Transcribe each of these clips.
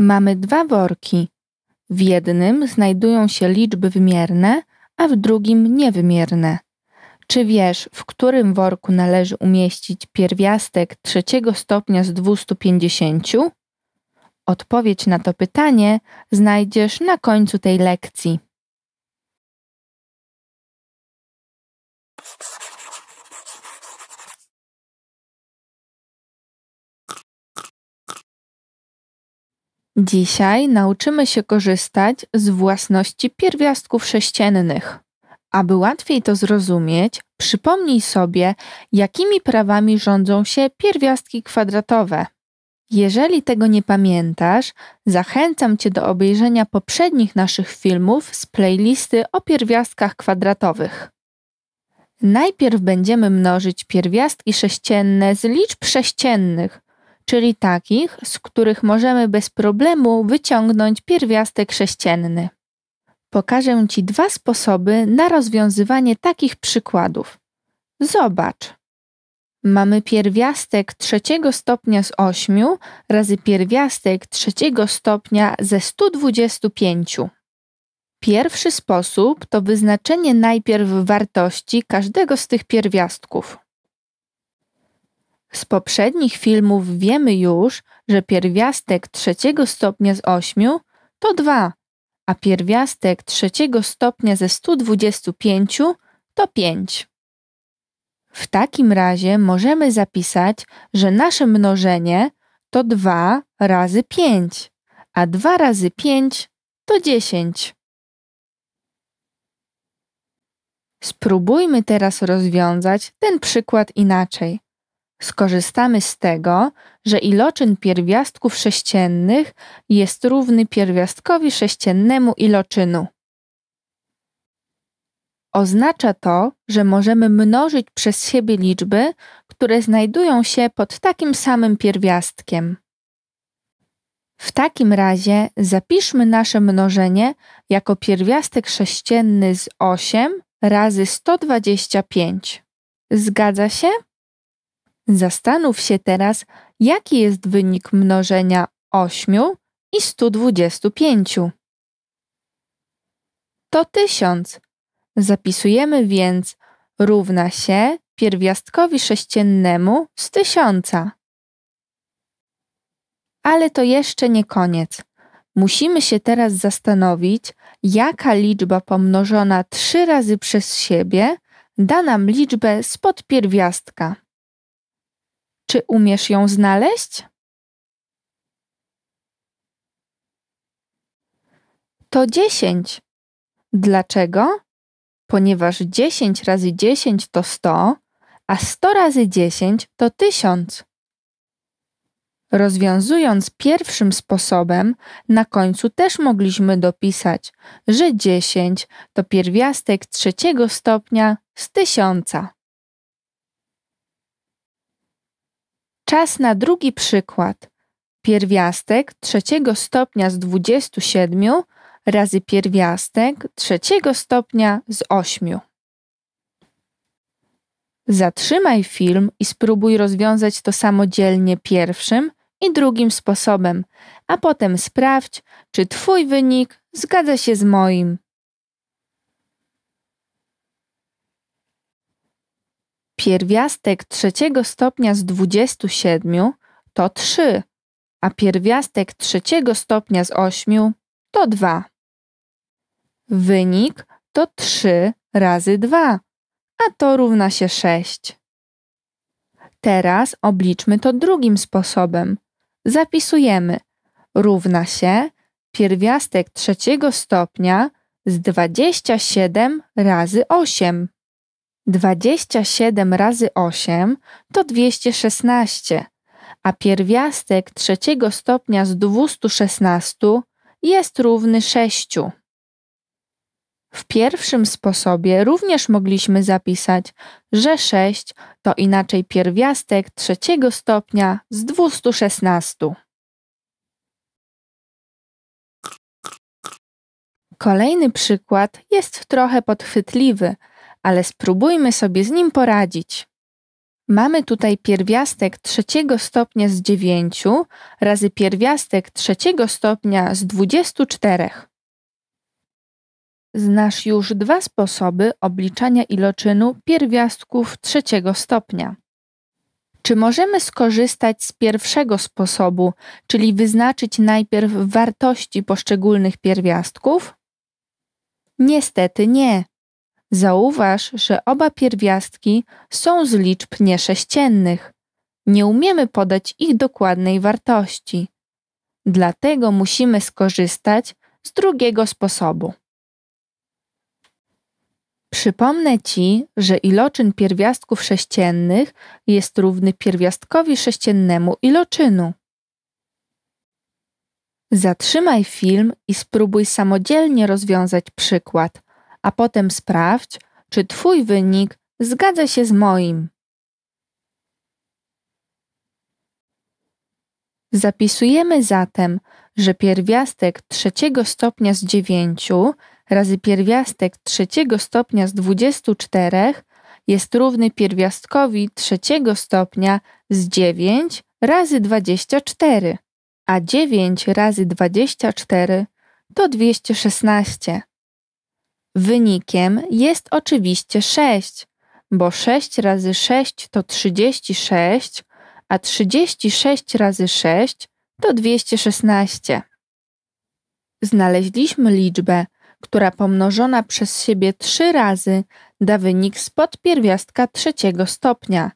Mamy dwa worki. W jednym znajdują się liczby wymierne, a w drugim niewymierne. Czy wiesz, w którym worku należy umieścić pierwiastek trzeciego stopnia z 250? Odpowiedź na to pytanie znajdziesz na końcu tej lekcji. Dzisiaj nauczymy się korzystać z własności pierwiastków sześciennych. Aby łatwiej to zrozumieć, przypomnij sobie, jakimi prawami rządzą się pierwiastki kwadratowe. Jeżeli tego nie pamiętasz, zachęcam Cię do obejrzenia poprzednich naszych filmów z playlisty o pierwiastkach kwadratowych. Najpierw będziemy mnożyć pierwiastki sześcienne z liczb sześciennych, czyli takich, z których możemy bez problemu wyciągnąć pierwiastek sześcienny. Pokażę Ci dwa sposoby na rozwiązywanie takich przykładów. Zobacz. Mamy pierwiastek trzeciego stopnia z 8 razy pierwiastek trzeciego stopnia ze 125. Pierwszy sposób to wyznaczenie najpierw wartości każdego z tych pierwiastków. Z poprzednich filmów wiemy już, że pierwiastek trzeciego stopnia z 8 to 2, a pierwiastek trzeciego stopnia ze 125 to 5. W takim razie możemy zapisać, że nasze mnożenie to 2 razy 5, a 2 razy 5 to 10. Spróbujmy teraz rozwiązać ten przykład inaczej skorzystamy z tego, że iloczyn pierwiastków sześciennych jest równy pierwiastkowi sześciennemu iloczynu. Oznacza to, że możemy mnożyć przez siebie liczby, które znajdują się pod takim samym pierwiastkiem. W takim razie zapiszmy nasze mnożenie jako pierwiastek sześcienny z 8 razy 125. Zgadza się? Zastanów się teraz, jaki jest wynik mnożenia 8 i 125. To 1000. Zapisujemy więc równa się pierwiastkowi sześciennemu z 1000. Ale to jeszcze nie koniec. Musimy się teraz zastanowić, jaka liczba pomnożona 3 razy przez siebie da nam liczbę spod pierwiastka. Czy umiesz ją znaleźć? To dziesięć. Dlaczego? Ponieważ dziesięć razy dziesięć to sto, a sto razy dziesięć to tysiąc. Rozwiązując pierwszym sposobem, na końcu też mogliśmy dopisać, że 10 to pierwiastek trzeciego stopnia z tysiąca. Czas na drugi przykład. Pierwiastek trzeciego stopnia z 27 razy pierwiastek trzeciego stopnia z 8. Zatrzymaj film i spróbuj rozwiązać to samodzielnie pierwszym i drugim sposobem, a potem sprawdź, czy Twój wynik zgadza się z moim. Pierwiastek trzeciego stopnia z 27 to 3, a pierwiastek trzeciego stopnia z 8 to 2. Wynik to 3 razy 2, a to równa się 6. Teraz obliczmy to drugim sposobem. Zapisujemy równa się pierwiastek trzeciego stopnia z 27 razy 8. 27 razy 8 to 216, a pierwiastek trzeciego stopnia z 216 jest równy 6. W pierwszym sposobie również mogliśmy zapisać, że 6 to inaczej pierwiastek trzeciego stopnia z 216. Kolejny przykład jest trochę podchwytliwy, ale spróbujmy sobie z nim poradzić. Mamy tutaj pierwiastek trzeciego stopnia z 9 razy pierwiastek trzeciego stopnia z 24. Znasz już dwa sposoby obliczania iloczynu pierwiastków trzeciego stopnia. Czy możemy skorzystać z pierwszego sposobu, czyli wyznaczyć najpierw wartości poszczególnych pierwiastków? Niestety nie. Zauważ, że oba pierwiastki są z liczb niesześciennych. Nie umiemy podać ich dokładnej wartości. Dlatego musimy skorzystać z drugiego sposobu. Przypomnę Ci, że iloczyn pierwiastków sześciennych jest równy pierwiastkowi sześciennemu iloczynu. Zatrzymaj film i spróbuj samodzielnie rozwiązać przykład – a potem sprawdź, czy Twój wynik zgadza się z moim. Zapisujemy zatem, że pierwiastek trzeciego stopnia z 9 razy pierwiastek trzeciego stopnia z 24 jest równy pierwiastkowi trzeciego stopnia z 9 razy 24, a 9 razy 24 to 216. Wynikiem jest oczywiście 6, bo 6 razy 6 to 36, a 36 razy 6 to 216. Znaleźliśmy liczbę, która pomnożona przez siebie 3 razy da wynik spod pierwiastka trzeciego stopnia.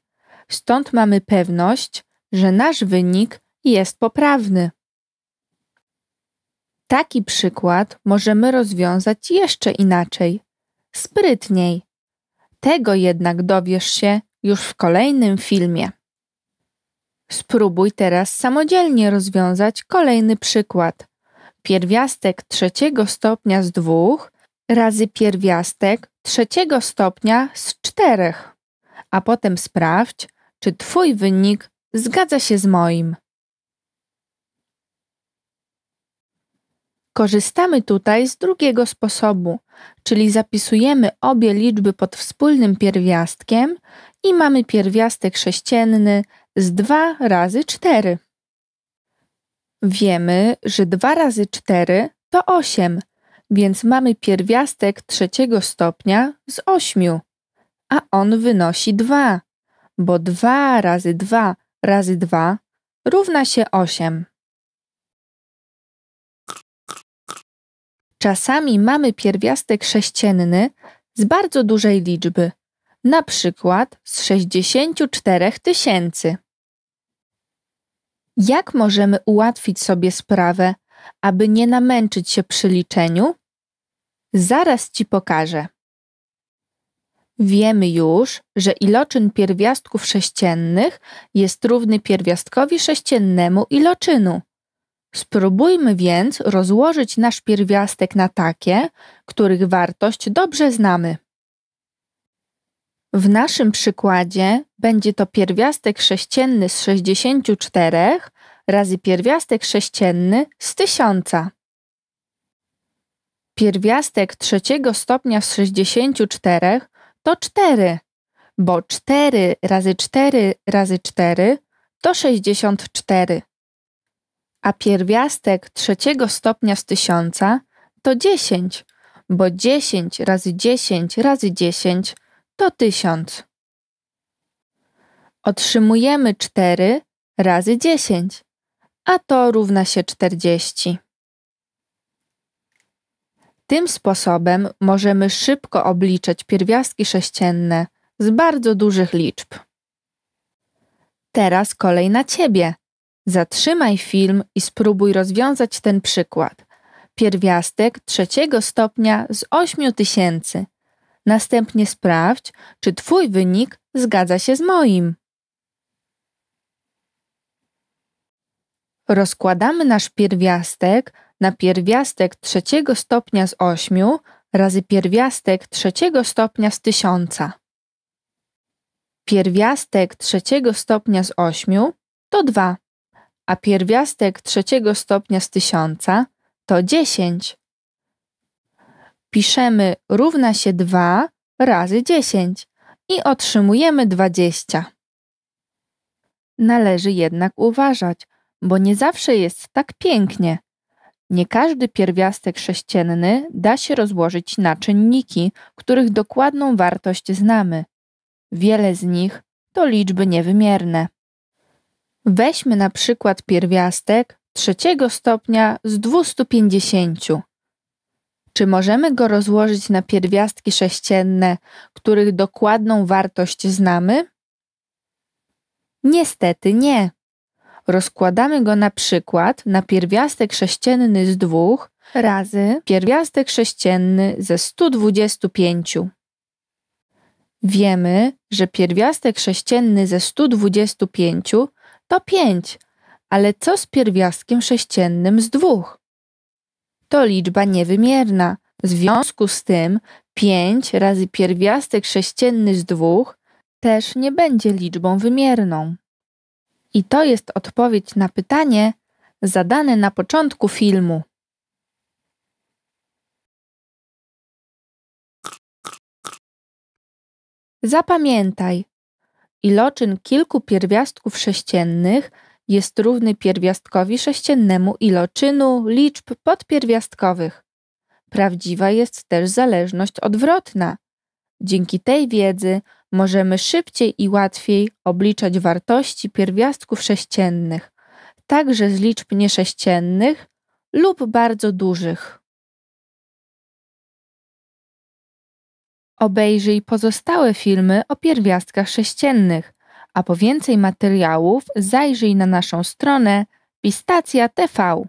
Stąd mamy pewność, że nasz wynik jest poprawny. Taki przykład możemy rozwiązać jeszcze inaczej, sprytniej. Tego jednak dowiesz się już w kolejnym filmie. Spróbuj teraz samodzielnie rozwiązać kolejny przykład. Pierwiastek trzeciego stopnia z dwóch razy pierwiastek trzeciego stopnia z czterech, a potem sprawdź, czy Twój wynik zgadza się z moim. Korzystamy tutaj z drugiego sposobu, czyli zapisujemy obie liczby pod wspólnym pierwiastkiem i mamy pierwiastek sześcienny z 2 razy 4. Wiemy, że 2 razy 4 to 8, więc mamy pierwiastek trzeciego stopnia z 8, a on wynosi 2, bo 2 razy 2 razy 2 równa się 8. Czasami mamy pierwiastek sześcienny z bardzo dużej liczby, na przykład z 64 tysięcy. Jak możemy ułatwić sobie sprawę, aby nie namęczyć się przy liczeniu? Zaraz ci pokażę. Wiemy już, że iloczyn pierwiastków sześciennych jest równy pierwiastkowi sześciennemu iloczynu. Spróbujmy więc rozłożyć nasz pierwiastek na takie, których wartość dobrze znamy. W naszym przykładzie będzie to pierwiastek sześcienny z 64 razy pierwiastek sześcienny z 1000. Pierwiastek trzeciego stopnia z 64 to 4, bo 4 razy 4 razy 4 to 64 a pierwiastek trzeciego stopnia z tysiąca to dziesięć, bo dziesięć razy dziesięć razy dziesięć to tysiąc. Otrzymujemy cztery razy dziesięć, a to równa się czterdzieści. Tym sposobem możemy szybko obliczać pierwiastki sześcienne z bardzo dużych liczb. Teraz kolej na ciebie. Zatrzymaj film i spróbuj rozwiązać ten przykład. Pierwiastek trzeciego stopnia z 8000. tysięcy. Następnie sprawdź, czy Twój wynik zgadza się z moim. Rozkładamy nasz pierwiastek na pierwiastek trzeciego stopnia z 8 razy pierwiastek trzeciego stopnia z 1000. Pierwiastek trzeciego stopnia z 8 to 2 a pierwiastek trzeciego stopnia z tysiąca to 10. Piszemy równa się 2 razy 10 i otrzymujemy 20. Należy jednak uważać, bo nie zawsze jest tak pięknie. Nie każdy pierwiastek sześcienny da się rozłożyć na czynniki, których dokładną wartość znamy. Wiele z nich to liczby niewymierne. Weźmy na przykład pierwiastek trzeciego stopnia z 250. Czy możemy go rozłożyć na pierwiastki sześcienne, których dokładną wartość znamy? Niestety nie. Rozkładamy go na przykład na pierwiastek sześcienny z 2 razy pierwiastek sześcienny ze 125. Wiemy, że pierwiastek sześcienny ze 125 to pięć, ale co z pierwiastkiem sześciennym z dwóch? To liczba niewymierna. W związku z tym 5 razy pierwiastek sześcienny z dwóch też nie będzie liczbą wymierną. I to jest odpowiedź na pytanie zadane na początku filmu. Zapamiętaj, Iloczyn kilku pierwiastków sześciennych jest równy pierwiastkowi sześciennemu iloczynu liczb podpierwiastkowych. Prawdziwa jest też zależność odwrotna. Dzięki tej wiedzy możemy szybciej i łatwiej obliczać wartości pierwiastków sześciennych, także z liczb niesześciennych lub bardzo dużych. Obejrzyj pozostałe filmy o pierwiastkach sześciennych, a po więcej materiałów zajrzyj na naszą stronę Pistacja TV.